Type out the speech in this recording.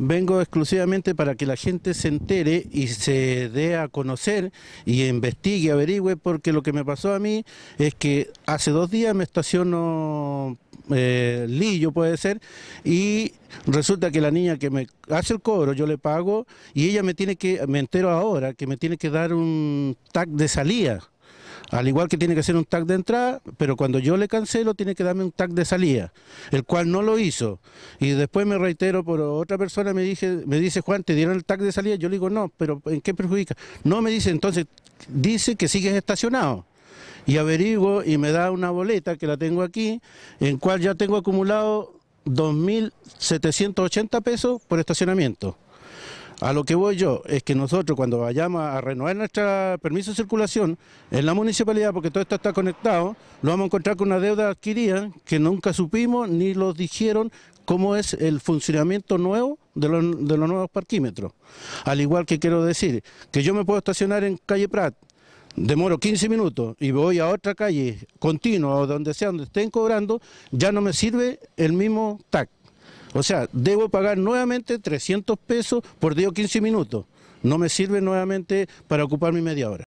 Vengo exclusivamente para que la gente se entere y se dé a conocer y investigue, averigüe, porque lo que me pasó a mí es que hace dos días me estaciono eh, Lillo, puede ser, y resulta que la niña que me hace el cobro, yo le pago, y ella me tiene que, me entero ahora, que me tiene que dar un tag de salida. Al igual que tiene que ser un tag de entrada, pero cuando yo le cancelo tiene que darme un tag de salida, el cual no lo hizo. Y después me reitero por otra persona, me, dije, me dice, Juan, ¿te dieron el tag de salida? Yo le digo, no, pero ¿en qué perjudica? No, me dice, entonces dice que sigues estacionado y averiguo y me da una boleta que la tengo aquí, en cual ya tengo acumulado 2.780 pesos por estacionamiento. A lo que voy yo es que nosotros cuando vayamos a renovar nuestro permiso de circulación en la municipalidad, porque todo esto está conectado, lo vamos a encontrar con una deuda adquirida que nunca supimos ni los dijeron cómo es el funcionamiento nuevo de los, de los nuevos parquímetros. Al igual que quiero decir que yo me puedo estacionar en calle Prat, demoro 15 minutos y voy a otra calle continua o donde sea donde estén cobrando, ya no me sirve el mismo TAC. O sea, debo pagar nuevamente 300 pesos por 10 o 15 minutos. No me sirve nuevamente para ocupar mi media hora.